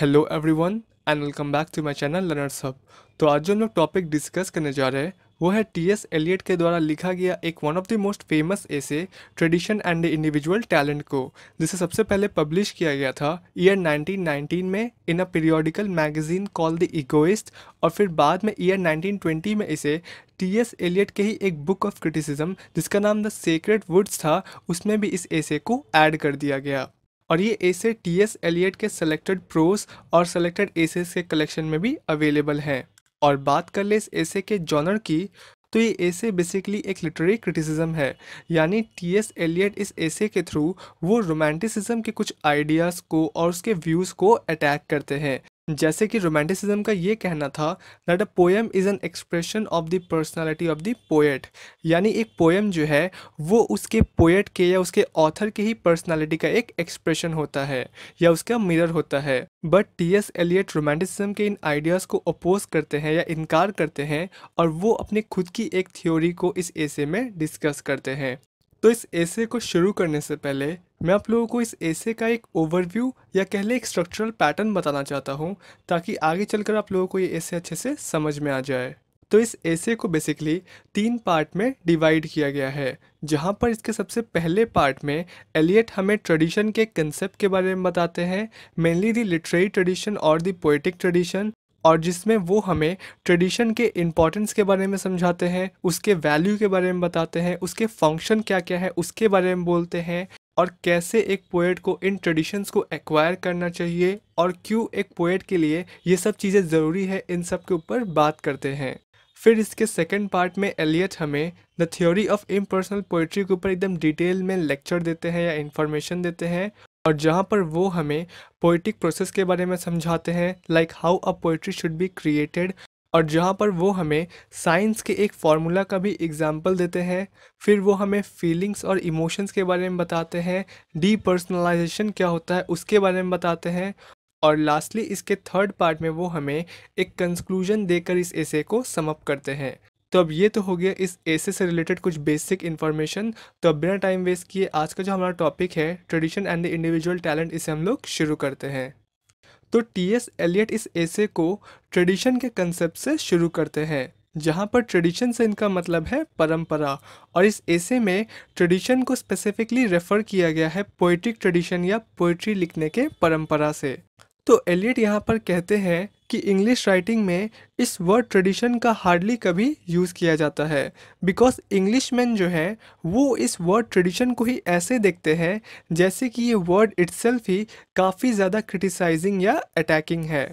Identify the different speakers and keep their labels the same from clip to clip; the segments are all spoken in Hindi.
Speaker 1: Hello everyone and welcome back to my channel learners hub तो आज जो हम लोग टॉपिक डिस्कस करने जा रहे हैं वो है टी एस एलियट के द्वारा लिखा गया एक one of the most famous essay tradition and individual talent को जिसे सबसे पहले पब्लिश किया गया था ईयर 1919 में in a periodical magazine call the Egoist और फिर बाद में ईयर 1920 में इसे टी एस एलियट के ही एक बुक ऑफ क्रिटिसिज्म जिसका नाम द सेक्रेट वुड्स था उसमें भी इस एसे को ऐड कर दिया गया और ये एसे टी एस एलियट के सेलेक्टेड प्रोस और सेलेक्टेड एसेस के कलेक्शन में भी अवेलेबल हैं और बात कर ले इस ऐसे के जॉनर की तो ये एसे बेसिकली एक लिटरेरी क्रिटिसिज्म है यानी टी एस एलियट इस एसे के थ्रू वो रोमांटिसिज्म के कुछ आइडियाज़ को और उसके व्यूज़ को अटैक करते हैं जैसे कि रोमांटिसिज्म का ये कहना था that a poem is an expression of the personality of the poet यानी एक पोएम जो है वो उसके पोएट के या उसके ऑथर के ही पर्सनालिटी का एक एक्सप्रेशन होता है या उसका मिरर होता है but T S Eliot romanticism के इन आइडियाज़ को अपोज करते हैं या इनकार करते हैं और वो अपने खुद की एक थ्योरी को इस ऐसे में डिस्कस करते हैं तो इस ऐसे को शुरू करने से पहले मैं आप लोगों को इस ऐसे का एक ओवरव्यू या कह लें एक स्ट्रक्चरल पैटर्न बताना चाहता हूँ ताकि आगे चलकर आप लोगों को ये ऐसे अच्छे से समझ में आ जाए तो इस ऐसे को बेसिकली तीन पार्ट में डिवाइड किया गया है जहाँ पर इसके सबसे पहले पार्ट में एलियट हमें ट्रेडिशन के कंसेप्ट के बारे में बताते हैं मेनली दी लिटरेरी ट्रेडिशन और दी पोइटिक ट्रेडिशन और जिसमें वो हमें ट्रेडिशन के इम्पॉर्टेंस के बारे में समझाते हैं उसके वैल्यू के बारे में बताते हैं उसके फंक्शन क्या क्या है उसके बारे में बोलते हैं और कैसे एक पोएट को इन ट्रेडिशंस को एक्वायर करना चाहिए और क्यों एक पोएट के लिए ये सब चीज़ें ज़रूरी है इन सब के ऊपर बात करते हैं फिर इसके सेकंड पार्ट में एलियट हमें the theory of impersonal poetry के ऊपर एकदम डिटेल में लेक्चर देते हैं या इन्फॉर्मेशन देते हैं और जहाँ पर वो हमें पोइटिक प्रोसेस के बारे में समझाते हैं like how a poetry should be created और जहाँ पर वो हमें साइंस के एक फार्मूला का भी एग्जाम्पल देते हैं फिर वो हमें फीलिंग्स और इमोशंस के बारे में बताते हैं डीपर्सनलाइजेशन क्या होता है उसके बारे में बताते हैं और लास्टली इसके थर्ड पार्ट में वो हमें एक कंक्लूजन देकर इस ऐसे को समअप करते हैं तो अब ये तो हो गया इस ऐसे से रिलेटेड कुछ बेसिक इन्फॉर्मेशन तो अब बिना टाइम वेस्ट किए आज का जो हमारा टॉपिक है tradition and the individual talent इसे हम लोग शुरू करते हैं तो टी एस एलियट इस ऐसे को ट्रेडिशन के कंसेप्ट से शुरू करते हैं जहाँ पर ट्रेडिशन से इनका मतलब है परंपरा और इस ऐसे में ट्रेडिशन को स्पेसिफिकली रेफर किया गया है पोइट्रिक ट्रेडिशन या पोइट्री लिखने के परंपरा से तो एलियट यहाँ पर कहते हैं कि इंग्लिश राइटिंग में इस वर्ड ट्रेडिशन का हार्डली कभी यूज़ किया जाता है बिकॉज इंग्लिश मैन जो है वो इस वर्ड ट्रेडिशन को ही ऐसे देखते हैं जैसे कि ये वर्ड इट्सल्फ ही काफ़ी ज़्यादा क्रिटिसाइजिंग या अटैकिंग है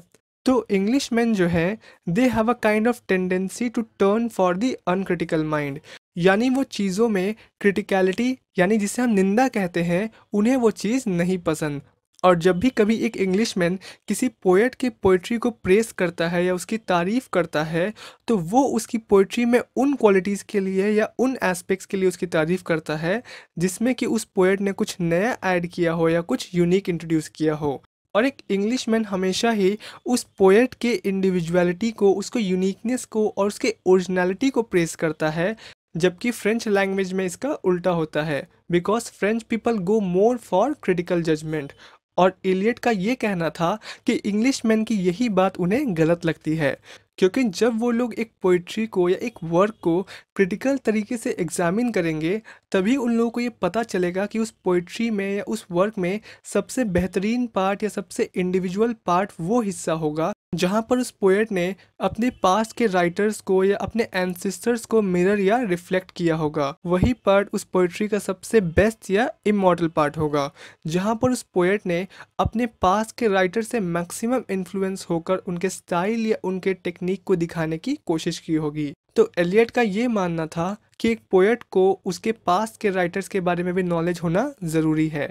Speaker 1: तो इंग्लिश मैन जो है they have a kind of tendency to turn for the uncritical mind यानी वो चीज़ों में क्रिटिकलिटी यानी जिसे हम निंदा कहते हैं उन्हें वो चीज़ नहीं पसंद और जब भी कभी एक इंग्लिश मैन किसी पोएट के पोइट्री को प्रेस करता है या उसकी तारीफ़ करता है तो वो उसकी पोइट्री में उन क्वालिटीज़ के लिए या उन एस्पेक्ट्स के लिए उसकी तारीफ़ करता है जिसमें कि उस पोएट ने कुछ नया ऐड किया हो या कुछ यूनिक इंट्रोड्यूस किया हो और एक इंग्लिश मैन हमेशा ही उस पोएट के इंडिविजुअलिटी को उसको यूनिकनेस को और उसके ओरिजिनलिटी को प्रेस करता है जबकि फ्रेंच लैंग्वेज में इसका उल्टा होता है because French people go more for critical judgement और एलियट का ये कहना था कि इंग्लिश मैन की यही बात उन्हें गलत लगती है क्योंकि जब वो लोग एक पोइट्री को या एक वर्क को क्रिटिकल तरीके से एग्जामिन करेंगे तभी उन लोगों को ये पता चलेगा कि उस पोइट्री में या उस वर्क में सबसे बेहतरीन पार्ट या सबसे इंडिविजुअल पार्ट वो हिस्सा होगा जहाँ पर उस पोएट ने अपने पास के राइटर्स को या अपने एंसिस्टर्स को मिरर या रिफ्लेक्ट किया होगा वही पार्ट उस पोइट्री का सबसे बेस्ट या इमोटल पार्ट होगा जहाँ पर उस पोएट ने अपने पास के राइटर से मैक्सिमम इन्फ्लुएंस होकर उनके स्टाइल या उनके टेक्निक को दिखाने की कोशिश की होगी तो एलियट का ये मानना था कि एक पोएट को उसके पास के राइटर्स के बारे में भी नॉलेज होना ज़रूरी है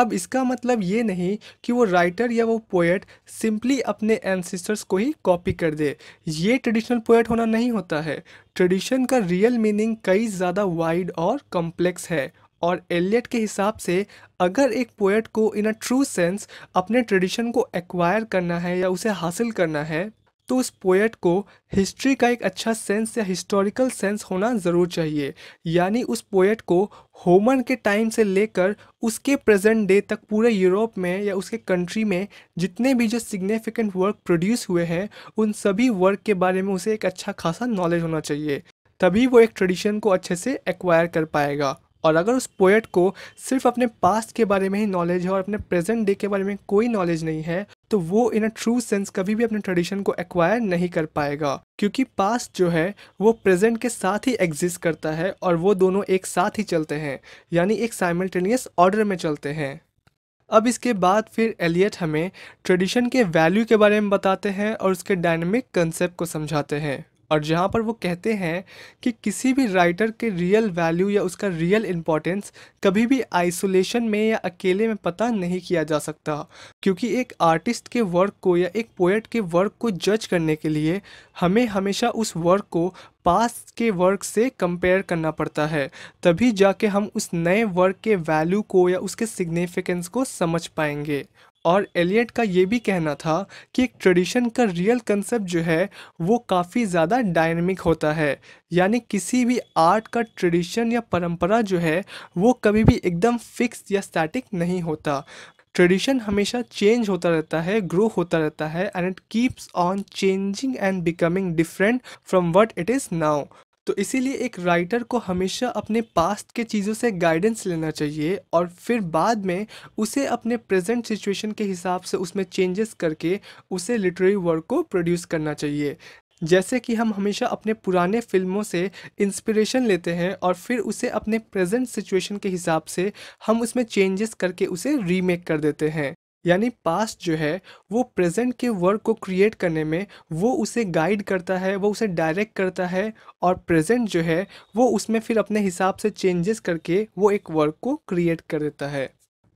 Speaker 1: अब इसका मतलब ये नहीं कि वो राइटर या वो पोएट सिंपली अपने एनसिस्टर्स को ही कॉपी कर दे ये ट्रेडिशनल पोएट होना नहीं होता है ट्रेडिशन का रियल मीनिंग कई ज़्यादा वाइड और कॉम्प्लेक्स है और एलियट के हिसाब से अगर एक पोएट को इन अ ट्रू सेंस अपने ट्रेडिशन को एक्वायर करना है या उसे हासिल करना है तो उस पोएट को हिस्ट्री का एक अच्छा सेंस या हिस्टोरिकल सेंस होना ज़रूर चाहिए यानी उस पोएट को होमन के टाइम से लेकर उसके प्रेजेंट डे तक पूरे यूरोप में या उसके कंट्री में जितने भी जो सिग्निफिकेंट वर्क प्रोड्यूस हुए हैं उन सभी वर्क के बारे में उसे एक अच्छा खासा नॉलेज होना चाहिए तभी वो एक ट्रेडिशन को अच्छे से एक्वायर कर पाएगा और अगर उस पोएट को सिर्फ अपने पास्ट के बारे में ही नॉलेज है और अपने प्रेजेंट डे के बारे में कोई नॉलेज नहीं है तो वो इन अ ट्रू सेंस कभी भी अपने ट्रेडिशन को एक्वायर नहीं कर पाएगा क्योंकि पास्ट जो है वो प्रेजेंट के साथ ही एग्जिस्ट करता है और वो दोनों एक साथ ही चलते हैं यानी एक साइमल्टेनियस ऑर्डर में चलते हैं अब इसके बाद फिर एलियट हमें ट्रेडिशन के वैल्यू के बारे में बताते हैं और उसके डायनेमिक कंसेप्ट को समझाते हैं और जहाँ पर वो कहते हैं कि किसी भी राइटर के रियल वैल्यू या उसका रियल इम्पोर्टेंस कभी भी आइसोलेशन में या अकेले में पता नहीं किया जा सकता क्योंकि एक आर्टिस्ट के वर्क को या एक पोएट के वर्क को जज करने के लिए हमें हमेशा उस वर्क को पास के वर्क से कंपेयर करना पड़ता है तभी जाके हम उस नए वर्क के वैल्यू को या उसके सिग्निफिकेंस को समझ पाएंगे और एलियट का ये भी कहना था कि एक ट्रेडिशन का रियल कंसेप्ट जो है वो काफ़ी ज़्यादा डायनेमिक होता है यानी किसी भी आर्ट का ट्रेडिशन या परंपरा जो है वो कभी भी एकदम फिक्स या स्टैटिक नहीं होता ट्रेडिशन हमेशा चेंज होता रहता है ग्रो होता रहता है and it keeps on changing and becoming different from what it is now तो इसीलिए एक राइटर को हमेशा अपने पास्ट के चीज़ों से गाइडेंस लेना चाहिए और फिर बाद में उसे अपने प्रेजेंट सिचुएशन के हिसाब से उसमें चेंजेस करके उसे लिटरेरी वर्क को प्रोड्यूस करना चाहिए जैसे कि हम हमेशा अपने पुराने फिल्मों से इंस्पिरेशन लेते हैं और फिर उसे अपने प्रेजेंट सिचुएशन के हिसाब से हम उसमें चेंजेस करके उसे रीमेक कर देते हैं यानी पास्ट जो है वो प्रेजेंट के वर्क को क्रिएट करने में वो उसे गाइड करता है वो उसे डायरेक्ट करता है और प्रेजेंट जो है वो उसमें फिर अपने हिसाब से चेंजेस करके वो एक वर्क को क्रिएट कर देता है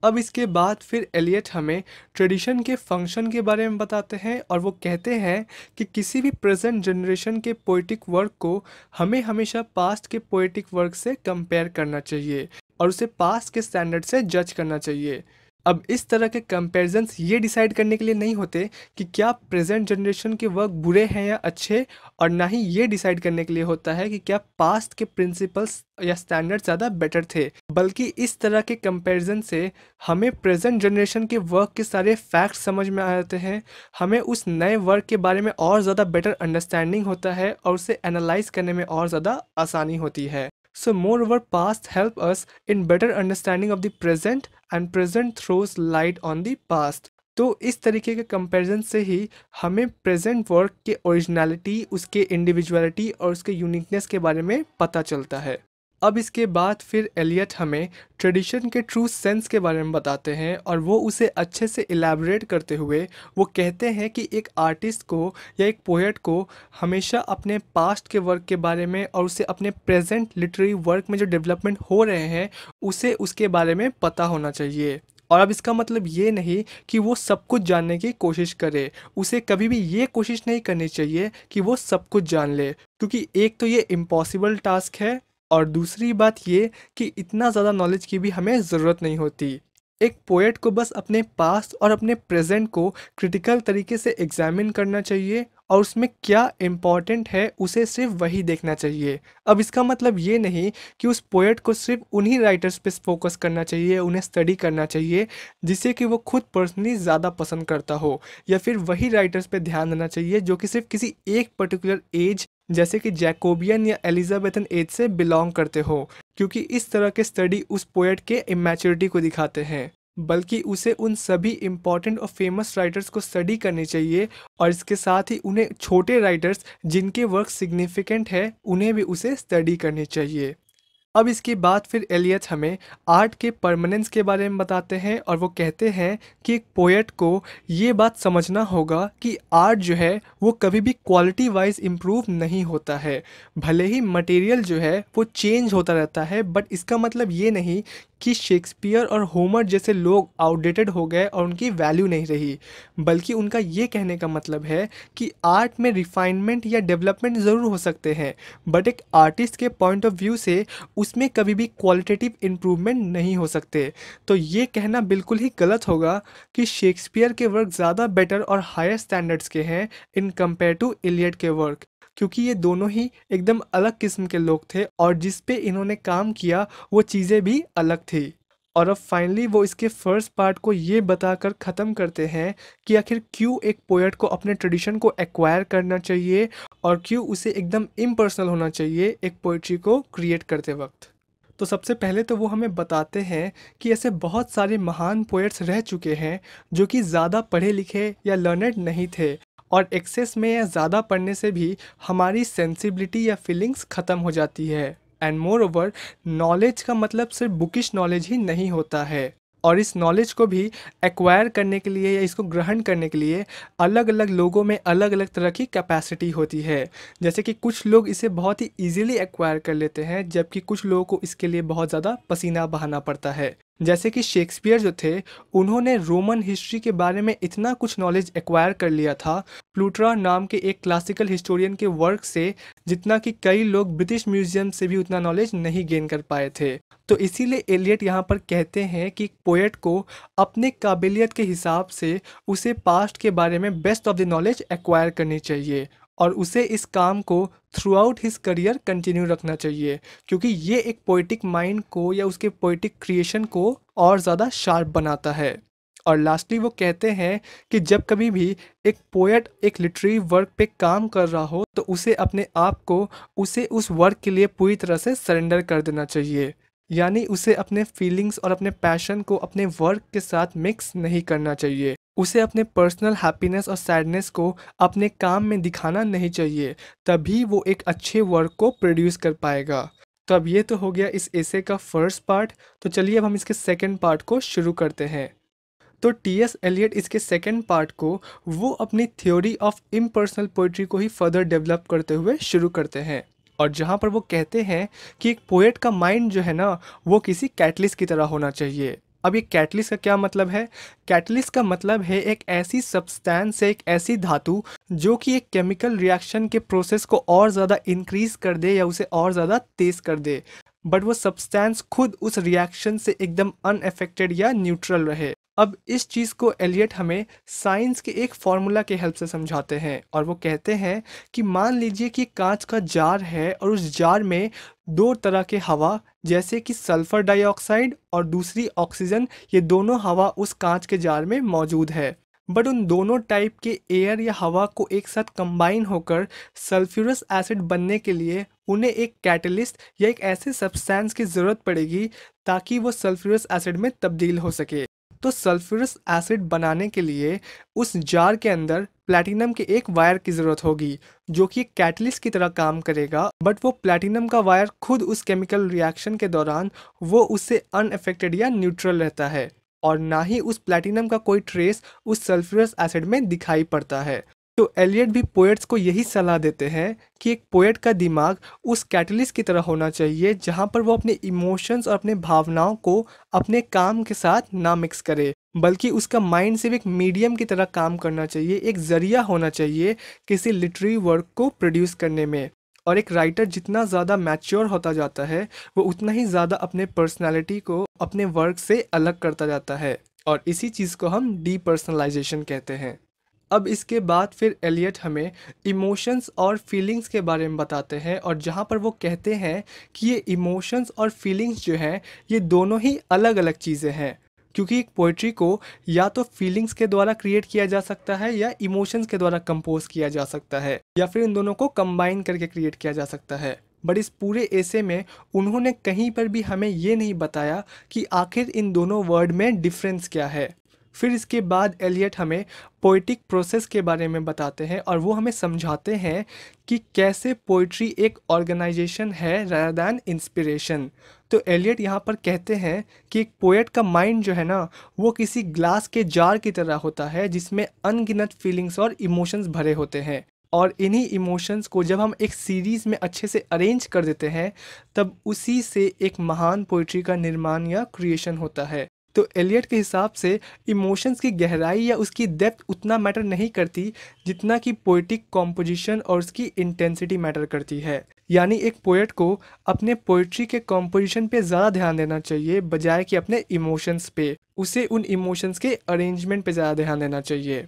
Speaker 1: अब इसके बाद फिर एलियट हमें ट्रेडिशन के फंक्शन के बारे में बताते हैं और वो कहते हैं कि किसी भी प्रेजेंट जनरेशन के पोइटिक वर्क को हमें हमेशा पास्ट के पोइटिक वर्क से कंपेयर करना चाहिए और उसे पास्ट के स्टैंडर्ड से जज करना चाहिए अब इस तरह के कंपेरिजन्स ये डिसाइड करने के लिए नहीं होते कि क्या प्रेजेंट जनरेशन के वर्क बुरे हैं या अच्छे और ना ही ये डिसाइड करने के लिए होता है कि क्या पास्ट के प्रिंसिपल्स या स्टैंडर्ड ज़्यादा बेटर थे बल्कि इस तरह के कंपेरिजन से हमें प्रेजेंट जनरेशन के वर्क के सारे फैक्ट समझ में आ जाते हैं हमें उस नए वर्क के बारे में और ज़्यादा बेटर अंडरस्टैंडिंग होता है और उसे एनालाइज करने में और ज़्यादा आसानी होती है So moreover, past help us in better understanding of the present and present throws light on the past. तो इस तरीके के कंपैरिजन से ही हमें प्रेजेंट वर्क के ओरिजिनलिटी उसके इंडिविजुअलिटी और उसके यूनिकनेस के बारे में पता चलता है अब इसके बाद फिर एलियट हमें ट्रेडिशन के ट्रू सेंस के बारे में बताते हैं और वो उसे अच्छे से इलेबरेट करते हुए वो कहते हैं कि एक आर्टिस्ट को या एक पोएट को हमेशा अपने पास्ट के वर्क के बारे में और उसे अपने प्रेजेंट लिटरेरी वर्क में जो डेवलपमेंट हो रहे हैं उसे उसके बारे में पता होना चाहिए और अब इसका मतलब ये नहीं कि वो सब कुछ जानने की कोशिश करे उसे कभी भी ये कोशिश नहीं करनी चाहिए कि वो सब कुछ जान ले क्योंकि एक तो ये इम्पॉसिबल टास्क है और दूसरी बात ये कि इतना ज़्यादा नॉलेज की भी हमें ज़रूरत नहीं होती एक पोएट को बस अपने पास्ट और अपने प्रेजेंट को क्रिटिकल तरीके से एग्जामिन करना चाहिए और उसमें क्या इम्पॉर्टेंट है उसे सिर्फ वही देखना चाहिए अब इसका मतलब ये नहीं कि उस पोएट को सिर्फ उन्हीं राइटर्स पे फोकस करना चाहिए उन्हें स्टडी करना चाहिए जिसे कि वो खुद पर्सनली ज़्यादा पसंद करता हो या फिर वही राइटर्स पे ध्यान देना चाहिए जो कि सिर्फ किसी एक पर्टिकुलर एज जैसे कि जैकोबियन या एलिजाबेथन एज से बिलोंग करते हो क्योंकि इस तरह के स्टडी उस पोएट के इमेच्योरिटी को दिखाते हैं बल्कि उसे उन सभी इम्पॉर्टेंट और फेमस राइटर्स को स्टडी करनी चाहिए और इसके साथ ही उन्हें छोटे राइटर्स जिनके वर्क सिग्निफिकेंट है उन्हें भी उसे स्टडी करनी चाहिए अब इसके बाद फिर एलियट हमें आर्ट के परमानेंस के बारे में बताते हैं और वो कहते हैं कि एक पोएट को ये बात समझना होगा कि आर्ट जो है वो कभी भी क्वालिटी वाइज इम्प्रूव नहीं होता है भले ही मटेरियल जो है वो चेंज होता रहता है बट इसका मतलब ये नहीं कि शेक्सपियर और होमर जैसे लोग आउटडेटेड हो गए और उनकी वैल्यू नहीं रही बल्कि उनका ये कहने का मतलब है कि आर्ट में रिफाइनमेंट या डेवलपमेंट ज़रूर हो सकते हैं बट एक आर्टिस्ट के पॉइंट ऑफ व्यू से उस उसमें कभी भी क्वालिटेटिव इम्प्रूवमेंट नहीं हो सकते तो ये कहना बिल्कुल ही गलत होगा कि शेक्सपियर के वर्क ज़्यादा बेटर और हायर स्टैंडर्ड्स के हैं इन कंपेयर टू इलियट के वर्क क्योंकि ये दोनों ही एकदम अलग किस्म के लोग थे और जिस पे इन्होंने काम किया वो चीज़ें भी अलग थी और अब फाइनली वो इसके फर्स्ट पार्ट को ये बताकर ख़त्म करते हैं कि आखिर क्यों एक पोएट को अपने ट्रेडिशन को एक्वायर करना चाहिए और क्यों उसे एकदम इम्पर्सनल होना चाहिए एक पोइट्री को क्रिएट करते वक्त तो सबसे पहले तो वो हमें बताते हैं कि ऐसे बहुत सारे महान पोएट्स रह चुके हैं जो कि ज़्यादा पढ़े लिखे या लर्नड नहीं थे और एक्सेस में या ज़्यादा पढ़ने से भी हमारी सेंसिबिलिटी या फीलिंग्स ख़त्म हो जाती है एंड मोर ओवर नॉलेज का मतलब सिर्फ बुकिश नॉलेज ही नहीं होता है और इस नॉलेज को भी एक्वायर करने के लिए या इसको ग्रहण करने के लिए अलग अलग लोगों में अलग अलग तरह की कैपेसिटी होती है जैसे कि कुछ लोग इसे बहुत ही इजीली एक्वायर कर लेते हैं जबकि कुछ लोगों को इसके लिए बहुत ज़्यादा पसीना बहाना पड़ता है जैसे कि शेक्सपियर जो थे उन्होंने रोमन हिस्ट्री के बारे में इतना कुछ नॉलेज एक्वायर कर लिया था प्लूट्रा नाम के एक क्लासिकल हिस्टोरियन के वर्क से जितना कि कई लोग ब्रिटिश म्यूजियम से भी उतना नॉलेज नहीं गेन कर पाए थे तो इसीलिए एलियट यहाँ पर कहते हैं कि पोएट को अपने काबिलियत के हिसाब से उसे पास्ट के बारे में best of the knowledge acquire करनी चाहिए और उसे इस काम को throughout his career continue रखना चाहिए क्योंकि ये एक पोइटिक माइंड को या उसके पोइटिक क्रिएशन को और ज़्यादा शार्प बनाता है और लास्टली वो कहते हैं कि जब कभी भी एक पोएट एक लिटरेरी वर्क पे काम कर रहा हो तो उसे अपने आप को उसे उस वर्क के लिए पूरी तरह से सरेंडर कर देना चाहिए यानी उसे अपने फीलिंग्स और अपने पैशन को अपने वर्क के साथ मिक्स नहीं करना चाहिए उसे अपने पर्सनल हैप्पीनेस और सैडनेस को अपने काम में दिखाना नहीं चाहिए तभी वो एक अच्छे वर्क को प्रोड्यूस कर पाएगा तो अब ये तो हो गया इस एसे का फर्स्ट पार्ट तो चलिए अब हम इसके सेकेंड पार्ट को शुरू करते हैं तो टी एस एलियट इसके सेकेंड पार्ट को वो अपनी थ्योरी ऑफ इम्पर्सनल पोइट्री को ही फर्दर डेवलप करते हुए शुरू करते हैं और जहाँ पर वो कहते हैं कि एक पोएट का माइंड जो है ना वो किसी कैटलिस्ट की तरह होना चाहिए अब ये कैटलिस्ट का क्या मतलब है कैटलिस्ट का मतलब है एक ऐसी सब्सटेंस एक ऐसी धातु जो कि एक केमिकल रिएक्शन के प्रोसेस को और ज़्यादा इंक्रीज़ कर दे या उसे और ज़्यादा तेज़ कर दे बट वो सब्सटेंस खुद उस रिएक्शन से एकदम अनएफेक्टेड या न्यूट्रल रहे अब इस चीज़ को एलियट हमें साइंस के एक फार्मूला के हेल्प से समझाते हैं और वो कहते हैं कि मान लीजिए कि कांच का जार है और उस जार में दो तरह के हवा जैसे कि सल्फ़र डाइऑक्साइड और दूसरी ऑक्सीजन ये दोनों हवा उस कांच के जार में मौजूद है बट उन दोनों टाइप के एयर या हवा को एक साथ कंबाइन होकर सल्फ्यूरस एसिड बनने के लिए उन्हें एक कैटलिस्ट या एक ऐसे सब्सटेंस की ज़रूरत पड़ेगी ताकि वो सल्फ्यूरस एसिड में तब्दील हो सके तो सल्फ्यूरस एसिड बनाने के लिए उस जार के अंदर प्लैटिनम के एक वायर की ज़रूरत होगी जो कि कैटलिस्ट की तरह काम करेगा बट वो प्लैटिनम का वायर खुद उस केमिकल रिएक्शन के दौरान वो उससे अनएफेक्टेड या न्यूट्रल रहता है और ना ही उस प्लैटिनम का कोई ट्रेस उस सल्फ्यूरस एसिड में दिखाई पड़ता है तो एलियट भी पोएट्स को यही सलाह देते हैं कि एक पोएट का दिमाग उस कैटलिस्ट की तरह होना चाहिए जहाँ पर वो अपने इमोशंस और अपने भावनाओं को अपने काम के साथ ना मिक्स करे बल्कि उसका माइंड सिर्फ एक मीडियम की तरह काम करना चाहिए एक जरिया होना चाहिए किसी लिटरेरी वर्क को प्रोड्यूस करने में और एक राइटर जितना ज़्यादा मैच्योर होता जाता है वो उतना ही ज़्यादा अपने पर्सनैलिटी को अपने वर्क से अलग करता जाता है और इसी चीज़ को हम डीपर्सनलाइजेशन कहते हैं अब इसके बाद फिर एलियट हमें इमोशंस और फीलिंग्स के बारे में बताते हैं और जहाँ पर वो कहते हैं कि ये इमोशंस और फीलिंग्स जो हैं ये दोनों ही अलग अलग चीज़ें हैं क्योंकि एक पोइट्री को या तो फीलिंग्स के द्वारा क्रिएट किया जा सकता है या इमोशंस के द्वारा कंपोज किया जा सकता है या फिर इन दोनों को कंबाइन करके क्रिएट किया जा सकता है बट इस पूरे ऐसे में उन्होंने कहीं पर भी हमें ये नहीं बताया कि आखिर इन दोनों वर्ड में डिफरेंस क्या है फिर इसके बाद एलियट हमें पोइटिक प्रोसेस के बारे में बताते हैं और वो हमें समझाते हैं कि कैसे पोइट्री एक ऑर्गेनाइजेशन है रदर दैन इंस्पिरेशन तो एलियट यहाँ पर कहते हैं कि एक पोएट का माइंड जो है ना वो किसी ग्लास के जार की तरह होता है जिसमें अनगिनत फीलिंग्स और इमोशंस भरे होते हैं और इन्हीं इमोशंस को जब हम एक सीरीज़ में अच्छे से अरेंज कर देते हैं तब उसी से एक महान पोइट्री का निर्माण या क्रिएशन होता है तो एलियट के हिसाब से इमोशंस की गहराई या उसकी डेप्थ उतना मैटर नहीं करती जितना कि पोइटिक कॉम्पोजिशन और उसकी इंटेंसिटी मैटर करती है यानी एक पोइट को अपने पोइट्री के कॉम्पोजिशन पे ज़्यादा ध्यान देना चाहिए बजाय कि अपने इमोशंस पे उसे उन इमोशंस के अरेंजमेंट पे ज़्यादा ध्यान देना चाहिए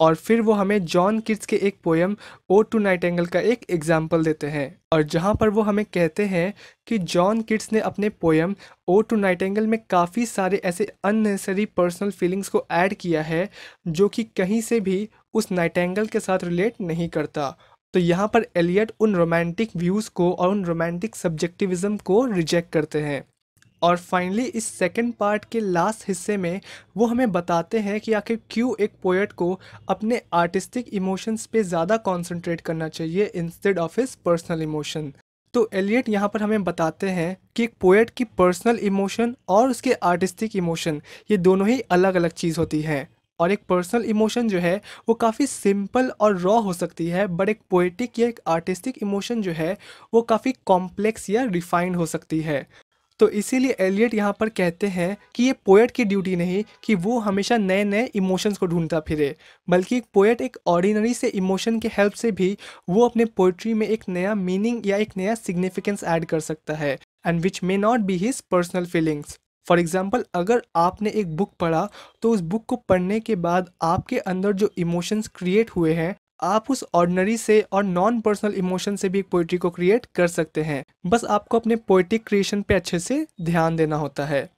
Speaker 1: और फिर वो हमें जॉन किट्स के एक poem ode to nightingale का एक एग्जाम्पल देते हैं और जहाँ पर वो हमें कहते हैं कि जॉन किट्स ने अपने poem ode to nightingale में काफ़ी सारे ऐसे अननेसरी पर्सनल फीलिंग्स को ऐड किया है जो कि कहीं से भी उस नाइट एंगल के साथ रिलेट नहीं करता तो यहाँ पर एलियट उन रोमांटिक व्यूज़ को और उन रोमांटिक सब्जेक्टिविज़म को रिजेक्ट करते हैं और फाइनली इस सेकेंड पार्ट के लास्ट हिस्से में वो हमें बताते हैं कि आखिर क्यों एक पोएट को अपने आर्टिस्टिक इमोशंस पे ज़्यादा कॉन्सेंट्रेट करना चाहिए instead of his personal emotion तो एलियट यहाँ पर हमें बताते हैं कि एक पोएट की पर्सनल इमोशन और उसके आर्टिस्टिक इमोशन ये दोनों ही अलग अलग चीज़ होती हैं और एक पर्सनल इमोशन जो है वो काफ़ी सिंपल और रॉ हो सकती है बट एक पोएटिक या एक आर्टिस्टिक इमोशन जो है वो काफ़ी कॉम्प्लेक्स या रिफाइंड हो सकती है तो इसीलिए एलियट यहाँ पर कहते हैं कि ये पोएट की ड्यूटी नहीं कि वो हमेशा नए नए इमोशंस को ढूंढता फिरे बल्कि एक पोएट एक ऑर्डिनरी से इमोशन के हेल्प से भी वो अपने पोइट्री में एक नया मीनिंग या एक नया सिग्निफिकेंस ऐड कर सकता है and which may not be his personal feelings for example अगर आपने एक बुक पढ़ा तो उस बुक को पढ़ने के बाद आपके अंदर जो इमोशंस क्रिएट हुए हैं आप उस ऑर्डनरी से और नॉन पर्सनल इमोशन से भी एक पोइट्री को क्रिएट कर सकते हैं बस आपको अपने पोइट्रिक क्रिएशन पे अच्छे से ध्यान देना होता है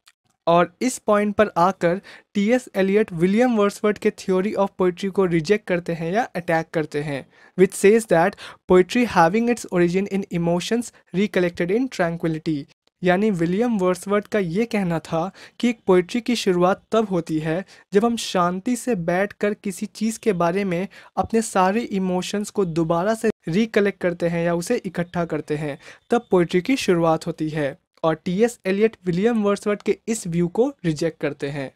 Speaker 1: और इस पॉइंट पर आकर T S Eliot William Wordsworth के थ्योरी ऑफ पोइट्री को रिजेक्ट करते हैं या अटैक करते हैं which says that poetry having its origin in emotions recollected in tranquillity यानी विलियम वर्सवर्ड का ये कहना था कि एक पोइट्री की शुरुआत तब होती है जब हम शांति से बैठकर किसी चीज़ के बारे में अपने सारे इमोशंस को दोबारा से रिकलेक्ट करते हैं या उसे इकट्ठा करते हैं तब पोइट्री की शुरुआत होती है और T S Eliot William Wordsworth के इस व्यू को रिजेक्ट करते हैं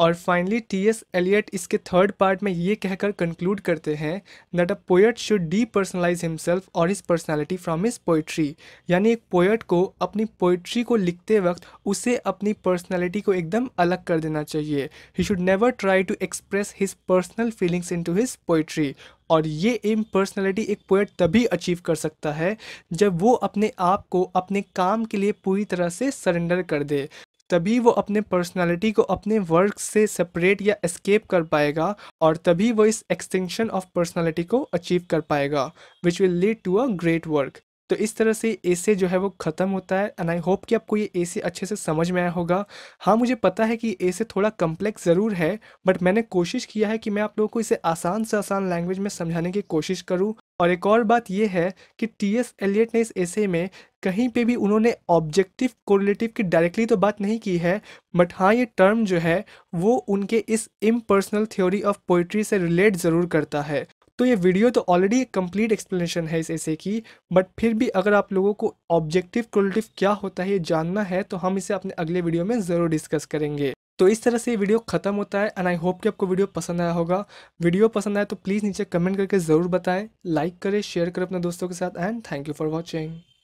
Speaker 1: और फाइनली टी एस एलियट इसके थर्ड पार्ट में ये कहकर कंक्लूड करते हैं that a poet should depersonalise himself और his personality from his poetry यानी एक पोएट को अपनी पोइट्री को लिखते वक्त उसे अपनी पर्सनैलिटी को एकदम अलग कर देना चाहिए he should never try to express his personal feelings into his poetry और ये एम पर्सनैलिटी एक पोएट तभी अचीव कर सकता है जब वो अपने आप को अपने काम के लिए पूरी तरह से सरेंडर कर दे तभी वो अपने पर्सनालिटी को अपने वर्क से सेपरेट या एस्केप कर पाएगा और तभी वो इस एक्सटेंशन ऑफ पर्सनालिटी को अचीव कर पाएगा which will lead to a great work तो इस तरह से से जो है वो ख़त्म होता है एंड आई होप कि आपको ये से अच्छे से समझ में आया होगा हाँ मुझे पता है कि से थोड़ा कम्प्लेक्स ज़रूर है बट मैंने कोशिश किया है कि मैं आप लोगों को इसे आसान से आसान लैंग्वेज में समझाने की कोशिश करूँ और एक और बात यह है कि टी एस एलियट ने इस ऐसे में कहीं पे भी उन्होंने ऑब्जेक्टिव कोरिलेटिव की डायरेक्टली तो बात नहीं की है बट हाँ ये टर्म जो है वो उनके इस इम्पर्सनल थ्योरी ऑफ पोइट्री से रिलेट ज़रूर करता है तो ये वीडियो तो ऑलरेडी एक कम्प्लीट एक्सप्लेनेशन है इस ऐसे की बट फिर भी अगर आप लोगों को ऑब्जेक्टिव कोरिलेटिव क्या होता है ये जानना है तो हम इसे अपने अगले वीडियो में ज़रूर डिस्कस करेंगे तो इस तरह से ये वीडियो ख़त्म होता है एंड आई होप कि आपको वीडियो पसंद आया होगा वीडियो पसंद आए तो प्लीज़ नीचे कमेंट करके ज़रूर बताएं लाइक करें शेयर करें अपने दोस्तों के साथ and thank you for watching